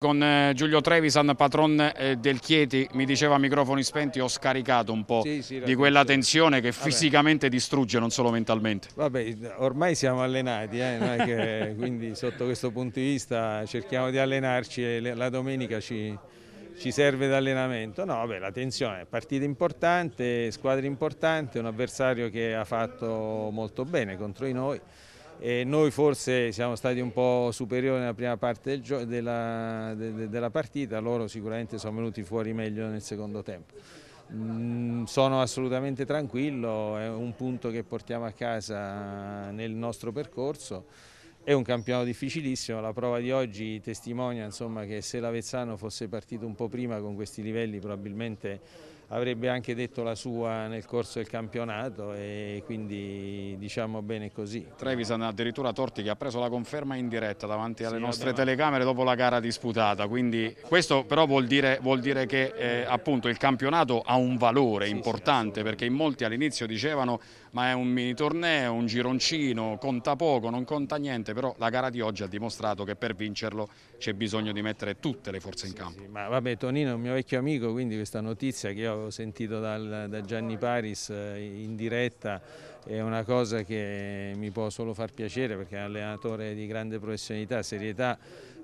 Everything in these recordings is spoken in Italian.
Con eh, Giulio Trevisan, patron eh, del Chieti, mi diceva a microfoni spenti, ho scaricato un po' sì, sì, di quella tensione che Vabbè. fisicamente distrugge, non solo mentalmente. Vabbè, ormai siamo allenati, eh? che, quindi sotto questo punto di vista cerchiamo di allenarci e la domenica ci, ci serve d'allenamento. No, vabbè, la tensione, partita importante, squadra importante, un avversario che ha fatto molto bene contro di noi e noi forse siamo stati un po' superiori nella prima parte del della, de de della partita, loro sicuramente sono venuti fuori meglio nel secondo tempo. Mm, sono assolutamente tranquillo, è un punto che portiamo a casa nel nostro percorso. È un campionato difficilissimo, la prova di oggi testimonia insomma, che se l'Avezzano fosse partito un po' prima con questi livelli probabilmente avrebbe anche detto la sua nel corso del campionato e quindi diciamo bene così. Trevisan addirittura Torti che ha preso la conferma in diretta davanti alle sì, nostre abbiamo... telecamere dopo la gara disputata, quindi questo però vuol dire, vuol dire che eh, appunto il campionato ha un valore sì, importante sì, perché in molti all'inizio dicevano ma è un mini torneo, un gironcino, conta poco, non conta niente, però la gara di oggi ha dimostrato che per vincerlo c'è bisogno di mettere tutte le forze in campo. ma vabbè Tonino è un mio vecchio amico, quindi questa notizia che io avevo sentito dal, da Gianni Paris eh, in diretta è una cosa che mi può solo far piacere perché è un allenatore di grande professionalità, serietà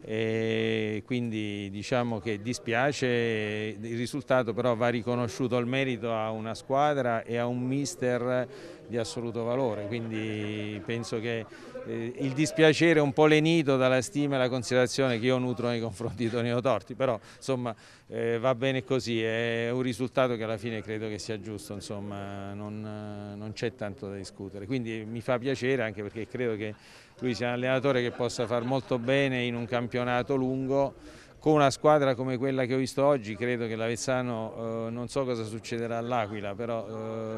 e quindi diciamo che dispiace il risultato però va riconosciuto il merito a una squadra e a un mister di assoluto valore quindi penso che eh, il dispiacere è un po' lenito dalla stima e la considerazione che io nutro nei confronti di Tonio Torti però insomma eh, va bene così è un risultato che alla fine credo che sia giusto insomma non, non c'è tanto da da discutere, quindi mi fa piacere anche perché credo che lui sia un allenatore che possa far molto bene in un campionato lungo, con una squadra come quella che ho visto oggi credo che l'Avezzano, eh, non so cosa succederà all'Aquila, però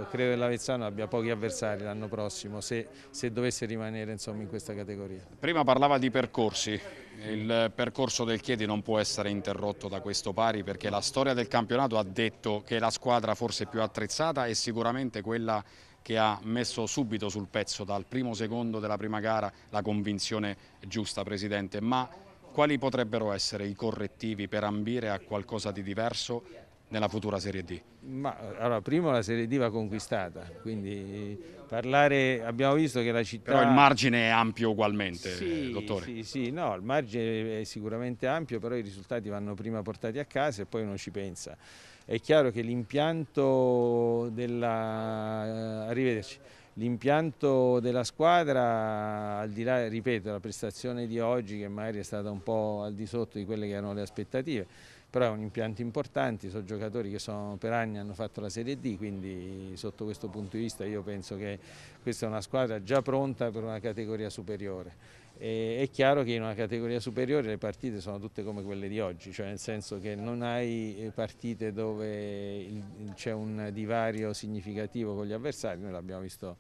eh, credo che l'Avezzano abbia pochi avversari l'anno prossimo se, se dovesse rimanere insomma, in questa categoria. Prima parlava di percorsi, il percorso del Chieti non può essere interrotto da questo pari perché la storia del campionato ha detto che la squadra forse più attrezzata è sicuramente quella che ha messo subito sul pezzo dal primo secondo della prima gara la convinzione giusta Presidente, ma quali potrebbero essere i correttivi per ambire a qualcosa di diverso nella futura Serie D? Ma, allora, prima la Serie D va conquistata, quindi parlare, abbiamo visto che la città... Però il margine è ampio ugualmente, sì, dottore. Sì, sì, no, il margine è sicuramente ampio, però i risultati vanno prima portati a casa e poi uno ci pensa. È chiaro che l'impianto della, eh, della, squadra, al di là, ripeto, la prestazione di oggi che magari è stata un po' al di sotto di quelle che erano le aspettative, però è un impianto importante, sono giocatori che sono, per anni hanno fatto la Serie D, quindi sotto questo punto di vista io penso che questa è una squadra già pronta per una categoria superiore. E è chiaro che in una categoria superiore le partite sono tutte come quelle di oggi, cioè nel senso che non hai eh, partite dove c'è un divario significativo con gli avversari, noi l'abbiamo visto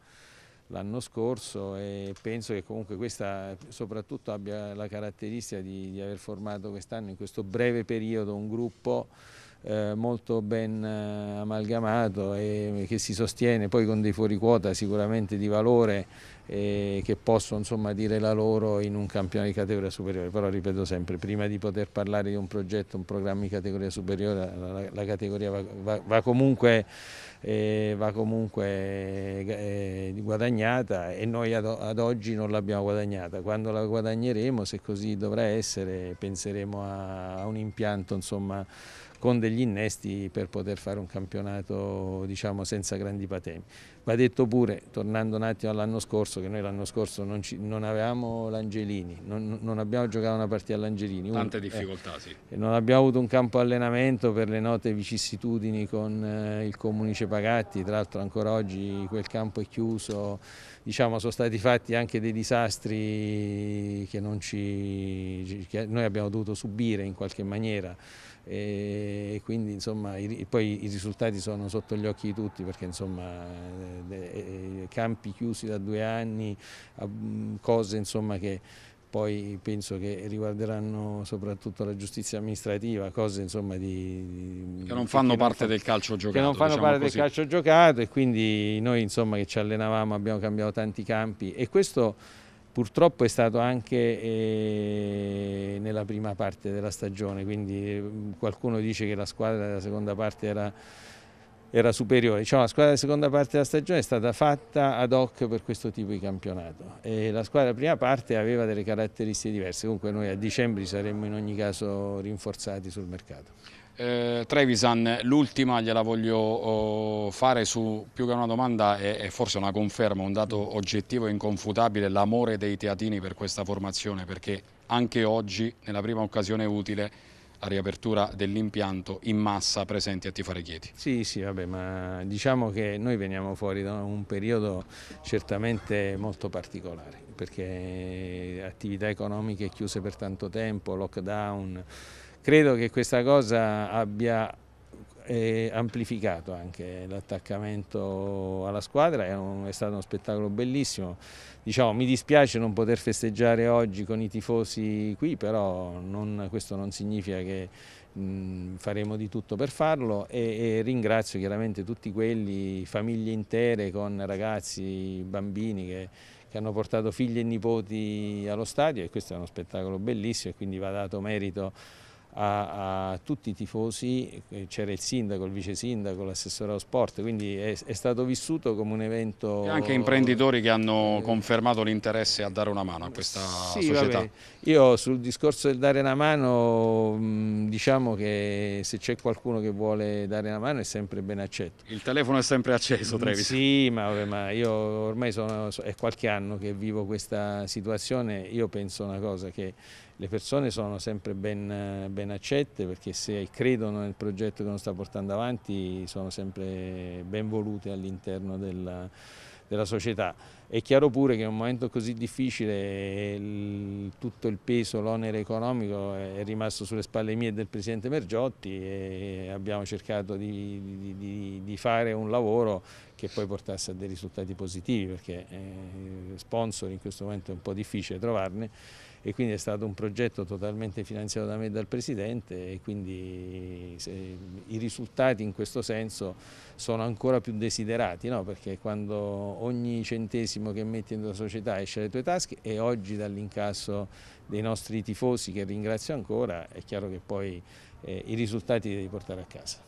l'anno scorso e penso che comunque questa soprattutto abbia la caratteristica di, di aver formato quest'anno in questo breve periodo un gruppo eh, molto ben eh, amalgamato e che si sostiene poi con dei fuoriquota sicuramente di valore eh, che possono insomma, dire la loro in un campione di categoria superiore. Però ripeto sempre, prima di poter parlare di un progetto, un programma di categoria superiore, la, la, la categoria va, va, va comunque, eh, va comunque eh, guadagnata e noi ad, ad oggi non l'abbiamo guadagnata. Quando la guadagneremo, se così dovrà essere, penseremo a, a un impianto insomma, con degli degli innesti per poter fare un campionato diciamo, senza grandi patemi. Va detto pure, tornando un attimo all'anno scorso, che noi l'anno scorso non, ci, non avevamo l'Angelini, non, non, abbiamo giocato una partita all'Angelini. Tante eh, difficoltà, eh, sì. Non abbiamo avuto un campo allenamento per le note vicissitudini con eh, il Comunice Pagatti, tra l'altro ancora oggi quel campo è chiuso, diciamo sono stati fatti anche dei disastri che, ci, che noi abbiamo dovuto subire in qualche maniera e quindi insomma i, poi i risultati sono sotto gli occhi di tutti perché insomma eh, campi chiusi da due anni, mm, cose insomma che poi penso che riguarderanno soprattutto la giustizia amministrativa, cose insomma di, che mm, non fanno che parte non fa, del calcio giocato. Che non fanno diciamo parte così. del calcio giocato e quindi noi insomma che ci allenavamo abbiamo cambiato tanti campi e questo purtroppo è stato anche eh, nella prima parte della stagione, quindi mm, qualcuno dice che la squadra della seconda parte era era superiore. Diciamo, la squadra della seconda parte della stagione è stata fatta ad hoc per questo tipo di campionato e la squadra della prima parte aveva delle caratteristiche diverse, comunque noi a dicembre saremmo in ogni caso rinforzati sul mercato. Eh, Trevisan, l'ultima gliela voglio oh, fare su più che una domanda è, è, forse una conferma, un dato oggettivo e inconfutabile, l'amore dei teatini per questa formazione perché anche oggi nella prima occasione utile la riapertura dell'impianto in massa presenti a Tifare Chieti. Sì, sì, vabbè, ma diciamo che noi veniamo fuori da un periodo certamente molto particolare, perché attività economiche chiuse per tanto tempo, lockdown, credo che questa cosa abbia e amplificato anche l'attaccamento alla squadra, è, un, è, stato uno spettacolo bellissimo. Diciamo, mi dispiace non poter festeggiare oggi con i tifosi qui, però non, questo non significa che mh, faremo di tutto per farlo e, e, ringrazio chiaramente tutti quelli, famiglie intere con ragazzi, bambini che, che hanno portato figli e nipoti allo stadio e questo è uno spettacolo bellissimo e quindi va dato merito a, a tutti i tifosi, eh, c'era il sindaco, il vice sindaco, l'assessore allo sport, quindi è, è, stato vissuto come un evento... E anche imprenditori che hanno eh, confermato l'interesse a dare una mano a questa sì, società. Vabbè. Io sul discorso del dare una mano mm, diciamo che se c'è qualcuno che vuole dare una mano è sempre ben accetto. Il telefono è sempre acceso mm, Trevis. Sì, ma, vabbè, ma io ormai sono, è qualche anno che vivo questa situazione, io penso una cosa che le persone sono sempre ben, ben, accette perché se credono nel progetto che uno sta portando avanti sono sempre ben volute all'interno della, della, società. È chiaro pure che in un momento così difficile il, tutto il peso, l'onere economico è rimasto sulle spalle mie e del Presidente Mergiotti e abbiamo cercato di, di, di, di fare un lavoro che poi portasse a dei risultati positivi perché eh, sponsor in questo momento è un po' difficile trovarne e quindi è stato un progetto totalmente finanziato da me e dal Presidente e quindi i risultati in questo senso sono ancora più desiderati no? perché quando ogni centesimo che metti in una società esce dalle tue tasche e oggi dall'incasso dei nostri tifosi che ringrazio ancora è chiaro che poi eh, i risultati li devi portare a casa.